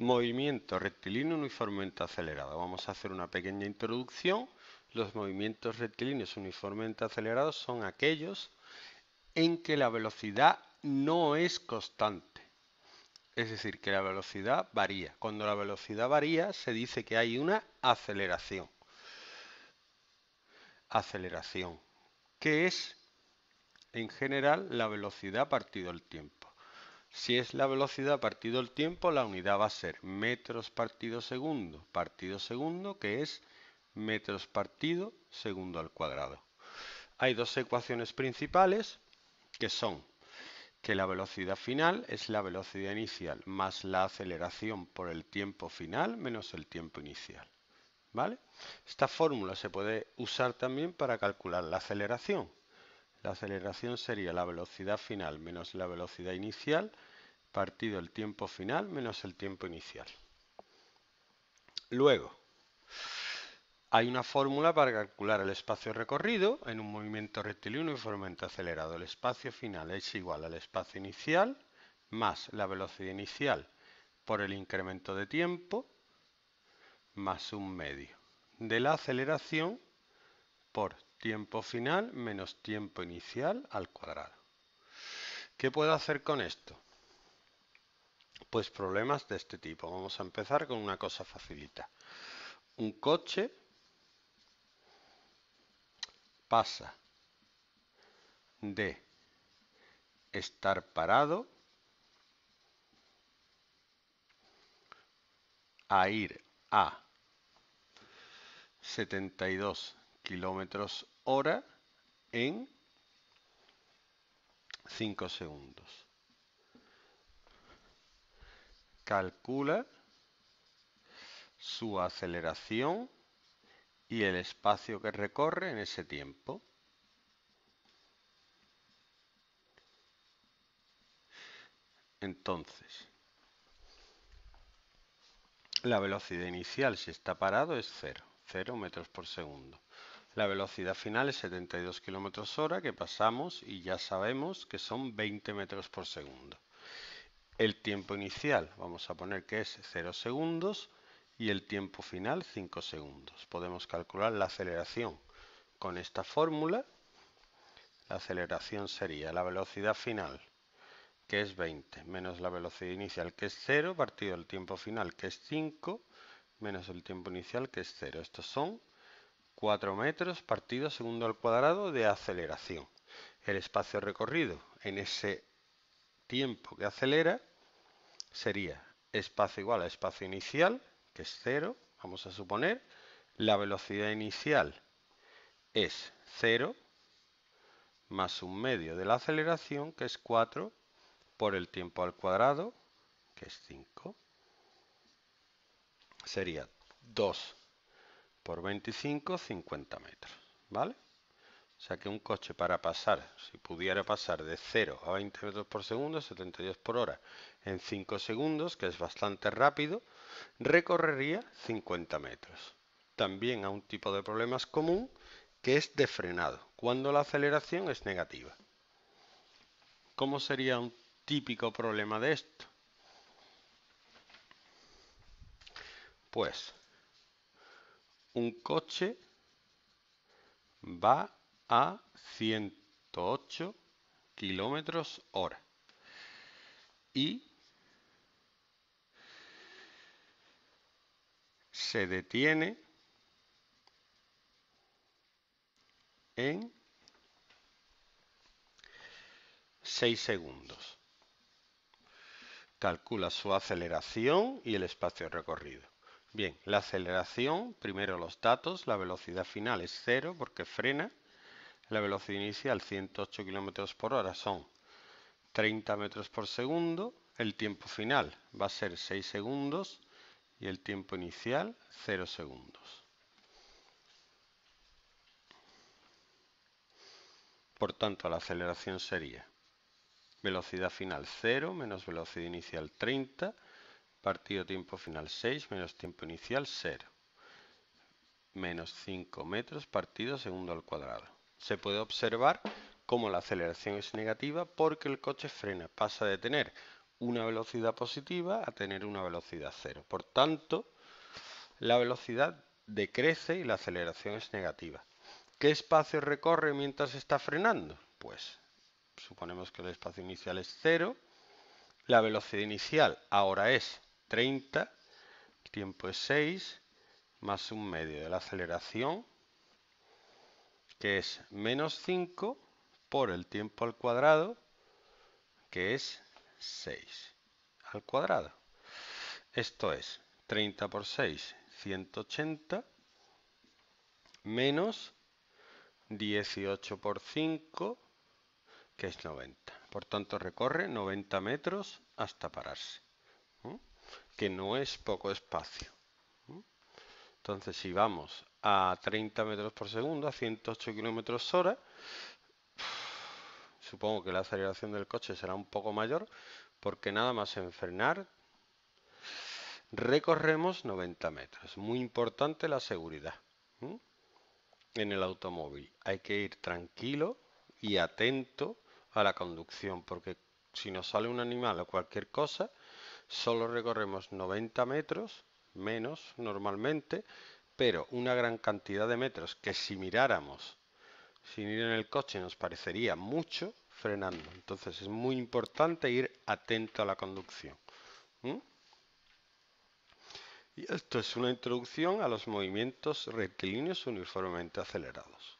Movimiento rectilíneo uniformemente acelerado. Vamos a hacer una pequeña introducción. Los movimientos rectilíneos uniformemente acelerados son aquellos en que la velocidad no es constante. Es decir, que la velocidad varía. Cuando la velocidad varía se dice que hay una aceleración. Aceleración, que es en general la velocidad partido el tiempo. Si es la velocidad partido el tiempo, la unidad va a ser metros partido segundo, partido segundo, que es metros partido segundo al cuadrado. Hay dos ecuaciones principales que son que la velocidad final es la velocidad inicial más la aceleración por el tiempo final menos el tiempo inicial. ¿Vale? Esta fórmula se puede usar también para calcular la aceleración. La aceleración sería la velocidad final menos la velocidad inicial, partido el tiempo final menos el tiempo inicial. Luego, hay una fórmula para calcular el espacio recorrido en un movimiento rectilíneo uniformemente acelerado. El espacio final es igual al espacio inicial más la velocidad inicial por el incremento de tiempo más un medio de la aceleración por tiempo final menos tiempo inicial al cuadrado. ¿Qué puedo hacer con esto? Pues problemas de este tipo. Vamos a empezar con una cosa facilita. Un coche pasa de estar parado a ir a 72 kilómetros hora en 5 segundos. Calcula su aceleración y el espacio que recorre en ese tiempo. Entonces, la velocidad inicial si está parado es 0, 0 metros por segundo. La velocidad final es 72 km hora que pasamos y ya sabemos que son 20 metros por segundo. El tiempo inicial vamos a poner que es 0 segundos y el tiempo final 5 segundos. Podemos calcular la aceleración con esta fórmula. La aceleración sería la velocidad final que es 20 menos la velocidad inicial que es 0 partido el tiempo final que es 5 menos el tiempo inicial que es 0. Estos son 4 metros partido segundo al cuadrado de aceleración. El espacio recorrido en ese tiempo que acelera sería espacio igual a espacio inicial, que es 0, vamos a suponer, la velocidad inicial es 0 más un medio de la aceleración, que es 4, por el tiempo al cuadrado, que es 5. Sería 2 por 25, 50 metros, ¿vale? O sea que un coche para pasar, si pudiera pasar de 0 a 20 metros por segundo, 72 por hora, en 5 segundos, que es bastante rápido, recorrería 50 metros. También a un tipo de problemas común, que es de frenado, cuando la aceleración es negativa. ¿Cómo sería un típico problema de esto? Pues un coche va a 108 kilómetros hora. Y se detiene en 6 segundos. Calcula su aceleración y el espacio recorrido. Bien, la aceleración, primero los datos, la velocidad final es 0 porque frena, la velocidad inicial 108 km por hora son 30 metros por segundo, el tiempo final va a ser 6 segundos y el tiempo inicial 0 segundos. Por tanto, la aceleración sería velocidad final 0 menos velocidad inicial 30 Partido tiempo final 6 menos tiempo inicial 0. Menos 5 metros partido segundo al cuadrado. Se puede observar cómo la aceleración es negativa porque el coche frena, pasa de tener una velocidad positiva a tener una velocidad 0. Por tanto, la velocidad decrece y la aceleración es negativa. ¿Qué espacio recorre mientras está frenando? Pues suponemos que el espacio inicial es 0. la velocidad inicial ahora es 30, el tiempo es 6, más un medio de la aceleración, que es menos 5 por el tiempo al cuadrado, que es 6 al cuadrado. Esto es 30 por 6, 180, menos 18 por 5, que es 90. Por tanto, recorre 90 metros hasta pararse que no es poco espacio. Entonces, si vamos a 30 metros por segundo, a 108 kilómetros hora, supongo que la aceleración del coche será un poco mayor, porque nada más en frenar recorremos 90 metros. Muy importante la seguridad en el automóvil. Hay que ir tranquilo y atento a la conducción, porque si nos sale un animal o cualquier cosa, solo recorremos 90 metros, menos normalmente, pero una gran cantidad de metros que si miráramos sin ir en el coche nos parecería mucho frenando. Entonces es muy importante ir atento a la conducción. Y esto es una introducción a los movimientos rectilíneos uniformemente acelerados.